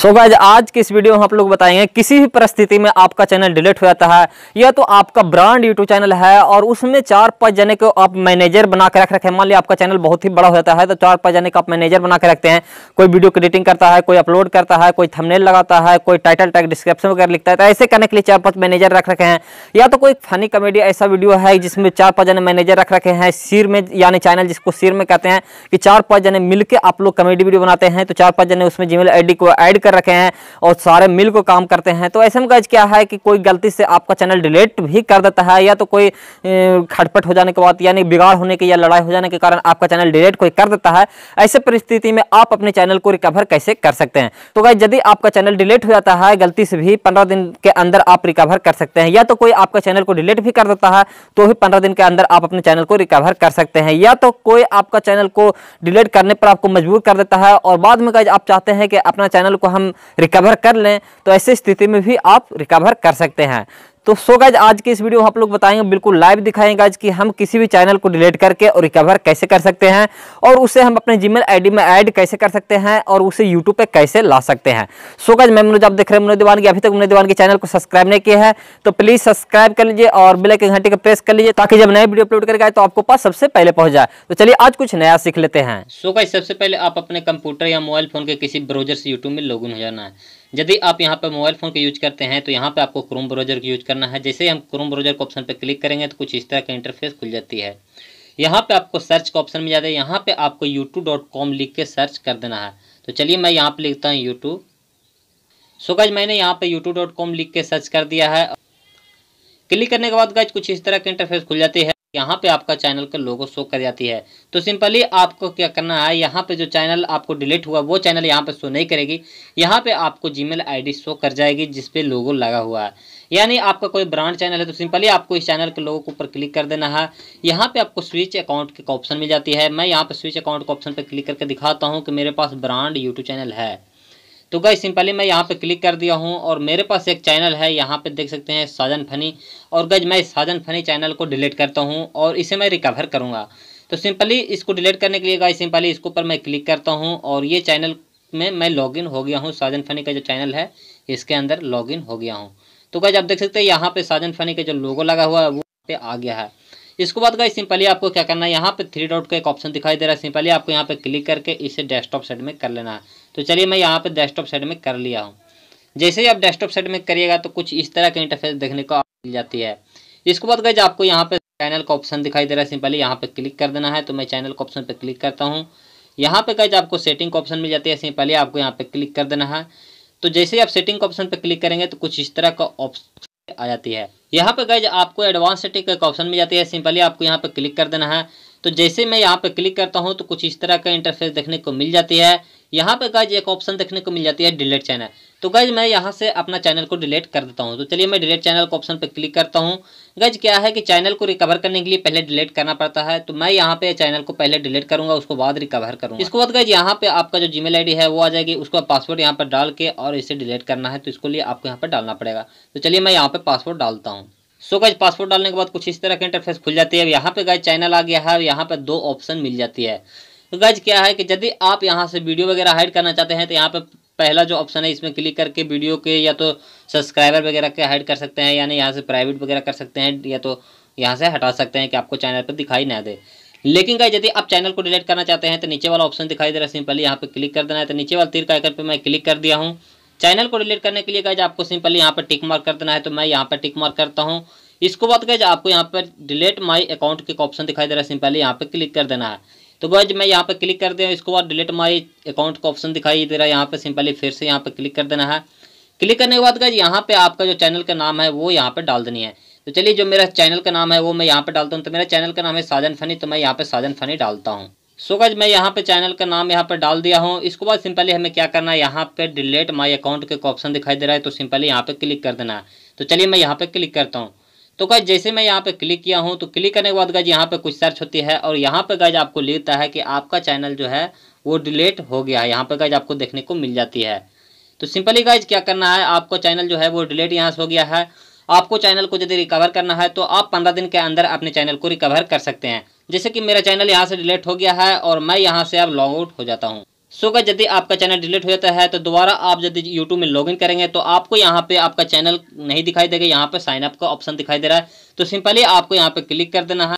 सो so guys आज की इस वीडियो में आप लोग बताएंगे किसी भी परिस्थिति में आपका चैनल डिलीट हो जाता है या तो आपका ब्रांड यूट्यूब चैनल है और उसमें चार पाँच जने को आप मैनेजर बना के रख रखे हैं मान लिया आपका चैनल बहुत ही बड़ा हो जाता है तो चार पाँच जने को आप मैनेजर बना के रखते हैं कोई वीडियो क्रिएटिंग करता है कोई अपलोड करता है कोई थमनेल लगाता है कोई टाइटल टैग डिस्क्रिप्शन वगैरह लिखता है तो ऐसे करने के लिए चार पाँच मैनेजर रख रखे हैं या तो कोई फनी कॉमेडी ऐसा वीडियो है जिसमें चार पाँच जने मैनेजर रख रखे हैं सिर में यानी चैनल जिसको सिर में कहते हैं कि चार पाँच जने मिलकर आप लोग कॉमेडी वीडियो बनाते हैं तो चार पाँच जने उसमें जीमेल आई को एड कर रखे हैं और सारे मिल को काम करते हैं तो ऐसे में गज क्या है कि कोई गलती से आपका चैनल डिलीट भी कर देता है या तो कोई खटपट हो जाने के बाद यानी बिगाड़ होने के या लड़ाई हो जाने के कारण आपका चैनल डिलीट कोई कर देता है ऐसे परिस्थिति में आप अपने चैनल को रिकवर कैसे कर सकते हैं तो गाय यदि आपका चैनल डिलीट हो जाता है गलती से भी पंद्रह दिन के अंदर आप रिकवर कर सकते हैं या तो कोई आपका चैनल को डिलीट भी कर देता है तो भी पंद्रह दिन के अंदर आप अपने चैनल को रिकवर कर सकते हैं या तो कोई आपका चैनल को डिलीट करने पर आपको मजबूर कर देता है और बाद में गाइज आप चाहते हैं कि अपना चैनल को हम हम रिकवर कर लें तो ऐसी स्थिति में भी आप रिकवर कर सकते हैं तो सो गाइज आज की इस वीडियो आप लोग बताएंगे बिल्कुल लाइव दिखाएंगे आज कि हम किसी भी चैनल को डिलीट करके और रिकवर कैसे कर सकते हैं और उसे हम अपने जीमेल आईडी में ऐड कैसे कर सकते हैं और उसे यूट्यूब पे कैसे ला सकते हैं सो गाइज मैं मनोज आप देख रहे हैं मनोज दीवान की अभी तक मनोज दीवान के चैनल को सब्सक्राइब नहीं किया है तो प्लीज़ सब्सक्राइब कर लीजिए और बिलक घंटे का प्रेस कर लीजिए ताकि जब नए वीडियो अपलोड आए तो आपको पास सबसे पहले पहुंच जाए तो चलिए आज कुछ नया सीख लेते हैं सो गाइज सबसे पहले आप अपने कंप्यूटर या मोबाइल फोन के किसी ब्राउजर से यूट्यूब में लॉग हो जाना है यदि आप यहाँ पर मोबाइल फ़ोन का यूज करते हैं तो यहाँ पर आपको क्रोम ब्राउजर का यूज करना है जैसे हम क्रोम ब्राउजर के ऑप्शन पर क्लिक करेंगे तो कुछ इस तरह का इंटरफेस खुल जाती है यहाँ पे आपको सर्च का ऑप्शन मिल जाता है यहाँ पे आपको youtube.com लिख के सर्च कर देना है तो चलिए मैं यहाँ पे लिखता हूँ यूट्यूब सो गज मैंने यहाँ पे youtube.com लिख के सर्च कर दिया है क्लिक करने के बाद गज कुछ इस तरह की इंटरफेस खुल जाती है यहाँ पे आपका चैनल का लोगो शो कर जाती है तो सिंपली आपको क्या करना है यहाँ पे जो चैनल आपको डिलीट हुआ वो चैनल यहाँ पे शो नहीं करेगी यहाँ पे आपको जीमेल डी शो कर जाएगी जिसपे लोगो लगा हुआ है यानी आपका कोई ब्रांड चैनल है तो सिंपली आपको इस चैनल के लोगों के ऊपर क्लिक कर देना है यहाँ पे आपको स्विच अकाउंट के ऑप्शन मिल जाती है मैं यहाँ पे स्विच अकाउंट के ऑप्शन पर क्लिक करके दिखाता हूँ कि मेरे पास ब्रांड यूट्यूब चैनल है तो गई सिंपली मैं यहाँ पे क्लिक कर दिया हूँ और मेरे पास एक चैनल है यहाँ पे देख सकते हैं साजन फनी और गज मैं इस साजन फनी चैनल को डिलीट करता हूँ और इसे मैं रिकवर करूँगा तो सिंपली इसको डिलीट करने के लिए गई सिंपली इसके ऊपर मैं क्लिक करता हूँ और ये चैनल में मैं लॉगिन हो गया हूँ साजन फनी का जो चैनल है इसके अंदर लॉगिन हो गया हूँ तो गज आप देख सकते हैं यहाँ पे साजन फनी का जो लोगो लगा हुआ है वो पे आ गया है इसको बाद गाइस सिंपली आपको क्या करना है यहाँ पे थ्री डॉट का एक ऑप्शन दिखाई दे रहा है सिंपली आपको यहाँ पे क्लिक करके इसे डेस्कटॉप साइड में कर लेना है तो चलिए मैं यहाँ पे डेस्कटॉप साइड में कर लिया हूँ जैसे ही आप डेस्कटॉप साइड में करिएगा तो कुछ इस तरह की इंटरफेस देखने को मिल जाती है इसके बाद गाइज आपको यहाँ पे चैनल का ऑप्शन दिखाई दे रहा है सिंपली यहाँ पे क्लिक कर देना है तो मैं चैनल का ऑप्शन पे क्लिक करता हूँ यहाँ पे गाइज आपको सेटिंग का ऑप्शन मिल जाती है सिंपली आपको यहाँ पे क्लिक कर देना है तो जैसे ही आप सेटिंग ऑप्शन पे क्लिक करेंगे तो कुछ इस तरह का ऑप्शन आ जाती है यहाँ पर गए आपको एडवांस सेटिंग एक ऑप्शन मिल जाती है सिंपली आपको यहाँ पर क्लिक कर देना है तो जैसे मैं यहाँ पे क्लिक करता हूँ तो कुछ इस तरह का इंटरफेस देखने को मिल जाती है यहाँ पे गए एक ऑप्शन देखने को मिल जाती है डिलीट चैनल तो गज मैं यहाँ से अपना चैनल को डिलीट कर देता हूँ तो चलिए मैं डिलीट चैनल को ऑप्शन पर क्लिक करता हूँ गज क्या है कि चैनल को रिकवर करने के लिए पहले डिलीट करना पड़ता है तो मैं यहाँ पे चैनल को पहले डिलीट करूंगा उसको बाद रिकवर करूँगा इसके बाद गज यहाँ पे आपका जो जी मेल है वो आ जाएगी उसको पासवर्ड यहाँ पर डाल के और इसे डिलीट करना है तो इसको लिए आपको यहाँ पर डालना पड़ेगा तो चलिए मैं यहाँ पर पासवर्ड डालता हूँ सो गज पासवर्ड पासपोर्ट डालने के बाद कुछ इस तरह के इंटरफेस खुल जाती है अब यहाँ पे गज चैनल आ गया है और यहाँ पे दो ऑप्शन मिल जाती है तो क्या है कि यदि आप यहाँ से वीडियो वगैरह हाइड करना चाहते हैं तो यहाँ पे पहला जो ऑप्शन है इसमें क्लिक करके वीडियो के या तो सब्सक्राइबर वगैरह के हाइड कर सकते हैं यानी यहाँ से प्राइवेट वगैरह कर सकते हैं या तो यहाँ से हटा सकते हैं कि आपको चैनल पर दिखाई ना दे लेकिन गाइज यदि आप चैनल को डिलीट करना चाहते हैं तो नीचे वाला ऑप्शन दिखाई दे रहा है सिंपली यहाँ पे क्लिक कर देना है तो नीचे वाला तीर का आइकन पे मैं क्लिक कर दिया हूँ चैनल को डिलीट करने के लिए गाइज आपको सिंपली यहाँ पर टिक मार्क कर देना है तो मैं यहाँ पर टिक मार्क करता हूँ इसको बाद गाइज आपको यहाँ पर डिलीट माई अकाउंट के ऑप्शन दिखाई दे रहा है सिंपली यहाँ पर क्लिक कर देना है तो बस मैं यहाँ पर क्लिक कर दिया इसके बाद डिलीट माई अकाउंट का ऑप्शन दिखाई दे रहा है यहाँ पर सिंपली फिर से यहाँ पर क्लिक कर देना है क्लिक करने के बाद गज यहाँ पे आपका जो चैनल का नाम है वो यहाँ पर डाल देनी है तो चलिए जो मेरा चैनल का नाम है वो मैं यहाँ पर डालता हूँ तो मेरा चैनल का नाम है साजन फनी तो मैं यहाँ पर साजन फनी डालता हूँ सो गज मैं यहाँ पे चैनल का नाम यहाँ पर डाल दिया हूँ इसके बाद सिंपली हमें क्या करना है यहाँ पे डिलीट माई अकाउंट का ऑप्शन दिखाई दे रहा है तो सिंपली यहाँ पे क्लिक कर देना है तो चलिए मैं यहाँ पे क्लिक करता हूँ तो गाइज जैसे मैं यहाँ पे क्लिक किया हूँ तो क्लिक करने के बाद गाइज यहाँ पे कुछ सर्च होती है और यहाँ पे गाइज आपको लिखता है कि आपका चैनल जो है वो डिलीट हो गया है यहाँ पे गाइज आपको देखने को मिल जाती है तो सिंपली गाइज क्या करना है आपको चैनल जो है वो डिलीट यहाँ से हो गया है आपको चैनल को यदि रिकवर करना है तो आप पंद्रह दिन के अंदर अपने चैनल को रिकवर कर सकते हैं जैसे कि मेरा चैनल यहाँ से डिलीट हो गया है और मैं यहाँ से अब लॉग आउट हो जाता हूँ सो गाइस यदि आपका चैनल डिलीट हो जाता है तो दोबारा आप यदि यूट्यूब में लॉगिन करेंगे तो आपको यहाँ पे आपका चैनल नहीं दिखाई देगा यहाँ पे साइन अप का ऑप्शन दिखाई दे रहा है तो सिंपली आपको यहाँ पे क्लिक कर देना है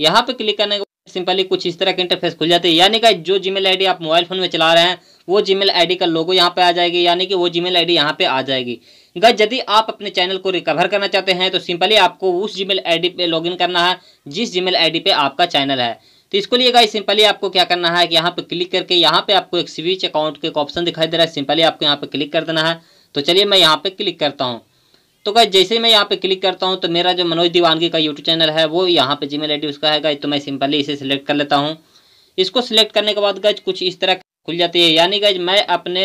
यहाँ पे क्लिक करने के बाद सिंपली कुछ इस तरह के इंटरफेस खुल जाते हैं यानी कि जो जीमेल आईडी आप मोबाइल फोन में चला रहे हैं वो जीमेल डी का लोगो यहाँ पे आ जाएगी यानी कि वो जीमेल डी यहाँ पे आ जाएगी गज यदि आप अपने चैनल को रिकवर करना चाहते हैं तो सिंपली आपको उस जीमेल डी पे इन करना है जिस जीमेल डी पे आपका चैनल है तो इसको लिए गाइस सिंपली आपको क्या करना है कि यहाँ पे क्लिक करके यहाँ पे आपको एक स्विच अकाउंट का ऑप्शन दिखाई दे रहा है सिंपली आपको यहाँ पे क्लिक कर देना है तो चलिए मैं यहाँ पे क्लिक करता हूँ तो गाइस जैसे मैं यहाँ पे क्लिक करता हूँ तो मेरा जो मनोज दीवानगी का यूट्यूब चैनल है वो यहाँ पे जीमेल आई उसका है गाइस तो मैं सिंपली इसे सिलेक्ट कर लेता हूँ इसको सिलेक्ट करने के बाद गज कुछ इस तरह खुल जाती है यानी गज मैं अपने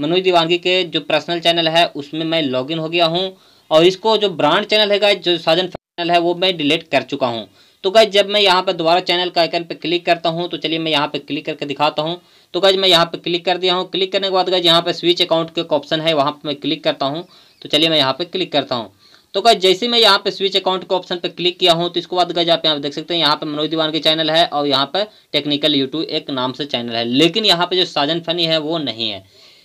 मनोज दीवानगी के जो पर्सनल चैनल है उसमें मैं इन हो गया हूँ और इसको जो ब्रांड चैनल है गाइज जो साजन चैनल है वो मैं डिलीट कर चुका हूँ तो गाइज जब मैं यहाँ पर दोबारा चैनल का आइकन पर क्लिक करता हूँ तो चलिए मैं यहाँ पर क्लिक करके दिखाता हूँ तो गाइज मैं यहाँ पर क्लिक कर दिया हूँ क्लिक करने के बाद गाइज यहाँ पर स्विच अकाउंट का ऑप्शन है वहाँ पर मैं क्लिक करता हूँ तो चलिए मैं यहाँ पर क्लिक करता हूँ तो गाइज जैसे मैं यहाँ पे स्विच अकाउंट के ऑप्शन पर क्लिक किया हूँ तो इसके बाद गाइज आप यहाँ पे देख सकते हैं यहाँ पे मनोज दीवान के चैनल है और यहाँ पे टेक्निकल यूट्यूब एक नाम से चैनल है लेकिन यहाँ पे जो साजन फनी है वो नहीं है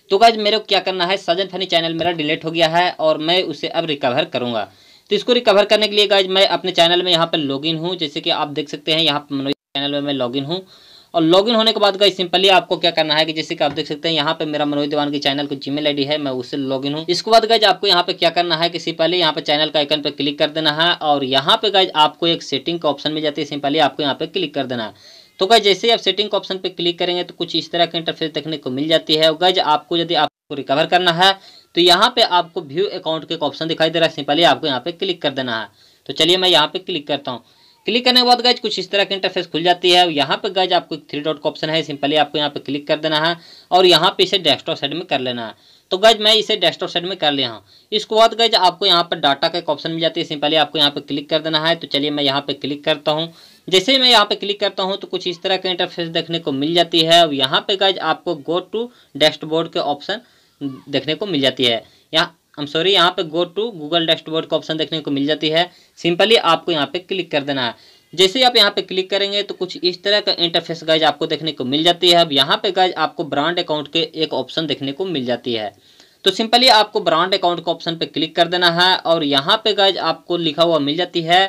तो गाइज मेरे को क्या करना है साजन फनी चैनल मेरा डिलीट हो गया है और मैं उसे अब रिकवर करूँगा तो इसको रिकवर करने के लिए गाइज मैं अपने चैनल में यहाँ पर इन हूँ जैसे कि आप देख सकते हैं यहाँ पर मनोज चैनल में मैं इन हूँ और लॉग इन होने के बाद गाइज सिंपली आपको क्या करना है कि जैसे कि आप देख सकते हैं यहाँ पे मेरा मनोज दीवान की चैनल की जीमेल मेल है मैं उससे लॉग इन हूँ इसके बाद गाइज आपको यहाँ पे क्या करना है कि सिंपली यहाँ पे चैनल का आइकन पर क्लिक कर देना है और यहाँ पे गाइज आपको एक सेटिंग का ऑप्शन मिल जाती है सिंपली आपको यहाँ पे क्लिक कर देना है तो गाइज जैसे ही आप सेटिंग के ऑप्शन पर क्लिक करेंगे तो कुछ इस तरह की इंटरफेस देखने को मिल जाती है और गाइज आपको यदि आपको रिकवर करना है तो यहाँ पे आपको व्यू अकाउंट के ऑप्शन दिखाई दे रहा है सिंपली आपको यहाँ पे क्लिक कर देना है तो चलिए मैं यहाँ पे क्लिक करता हूँ क्लिक करने के बाद गज कुछ इस तरह की इंटरफेस खुल जाती है यहाँ पे गज आपको थ्री डॉट का ऑप्शन है सिंपली आपको यहाँ पे क्लिक कर देना है और यहाँ पे इसे डेस्कटॉप साइड में कर लेना है तो गज मैं इसे डेस्कटॉप साइड में कर लिया हूँ इसके बाद गज आपको यहाँ पर डाटा का एक ऑप्शन मिल जाती है सिंपली आपको यहाँ पे क्लिक कर देना है तो चलिए मैं यहाँ पे क्लिक करता हूँ जैसे ही मैं यहाँ पे क्लिक करता हूँ तो कुछ इस तरह का इंटरफेस देखने को मिल जाती है और यहाँ पे गज आपको गो टू डैशबोर्ड के ऑप्शन देखने को मिल जाती है यहाँ हम सॉरी यहाँ पे गो टू गूगल डैशबोर्ड का ऑप्शन देखने को मिल जाती है सिंपली आपको यहाँ पे क्लिक कर देना है जैसे ही आप यहाँ पे क्लिक करेंगे तो कुछ इस तरह का इंटरफेस गाइज आपको देखने को मिल जाती है अब यहाँ पे गाइज आपको ब्रांड अकाउंट के एक ऑप्शन देखने को मिल जाती है तो सिंपली आपको ब्रांड अकाउंट का ऑप्शन पे क्लिक कर देना है और यहाँ पे गाइज आपको लिखा हुआ मिल जाती है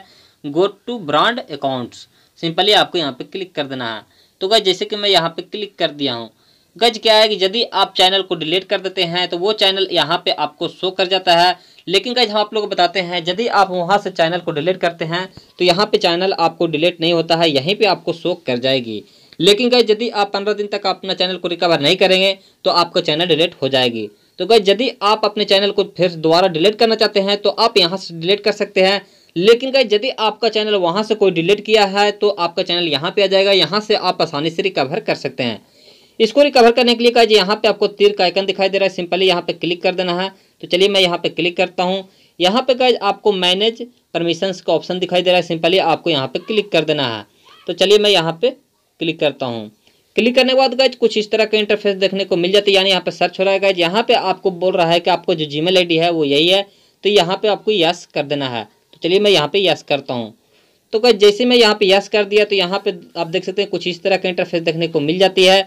go to brand accounts simply आपको यहाँ पे क्लिक कर देना है तो गाइज जैसे कि मैं यहाँ पे क्लिक कर दिया हूँ गज क्या है कि यदि आप चैनल को डिलीट कर देते हैं तो वो चैनल यहाँ पे आपको शो कर जाता है लेकिन गज हम आप लोग को बताते हैं यदि आप वहाँ से चैनल को डिलीट करते हैं तो यहाँ पे चैनल आपको डिलीट नहीं होता है यहीं पे आपको शो कर जाएगी लेकिन गज यदि आप पंद्रह दिन तक अपना चैनल को रिकवर नहीं करेंगे तो आपका चैनल डिलीट हो जाएगी तो गज यदि आप अपने चैनल को फिर दोबारा डिलीट करना चाहते हैं तो आप यहाँ से डिलीट कर सकते हैं लेकिन गई यदि आपका चैनल वहाँ से कोई डिलीट किया है तो आपका चैनल यहाँ पे आ जाएगा यहाँ से आप आसानी से रिकवर कर सकते हैं इसको रिकवर करने के लिए कहा जी यहाँ पे आपको तीर का आइकन दिखाई दे रहा है सिंपली यहाँ पे क्लिक कर देना है तो चलिए मैं यहाँ पे क्लिक करता हूँ यहाँ पे गाइज आपको मैनेज परमिशंस का ऑप्शन दिखाई दे रहा है सिंपली आपको यहाँ पे क्लिक कर देना है तो चलिए मैं यहाँ पे क्लिक करता हूँ क्लिक करने के बाद गाइज कुछ इस तरह का इंटरफेस देखने को मिल जाता है यानी यहाँ पे सर्च हो रहा है गाइज यहाँ पे आपको बोल रहा है कि आपको जो जीमेल आईडी है वो यही है तो यहाँ पे आपको यस कर देना है तो चलिए मैं यहाँ पे यस करता हूँ तो गाइज जैसे मैं यहाँ पे यस कर दिया तो यहाँ पे आप देख सकते हैं कुछ इस तरह का इंटरफेस देखने को मिल जाती है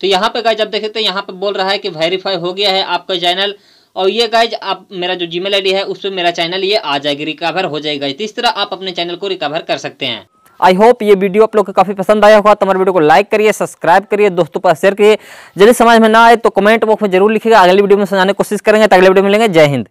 तो यहाँ पे गाइज आप देख सकते हैं यहाँ पे बोल रहा है कि वेरीफाई हो गया है आपका चैनल और ये गाइज आप मेरा जो जीमेल आईडी है उस पर मेरा चैनल ये आ जाएगी रिकवर हो जाएगा इस तरह आप अपने चैनल को रिकवर कर सकते हैं आई होप ये वीडियो आप लोग को काफी पसंद आया होगा तो हमारे वीडियो को लाइक करिए सब्सक्राइब करिए दोस्तों पर शेयर करिए जल्दी समझ में ना आए तो कमेंट बॉक्स में जरूर लिखिएगा अगली वीडियो में समझाने की कोशिश करेंगे तो अगले वीडियो में मिलेंगे जय हिंद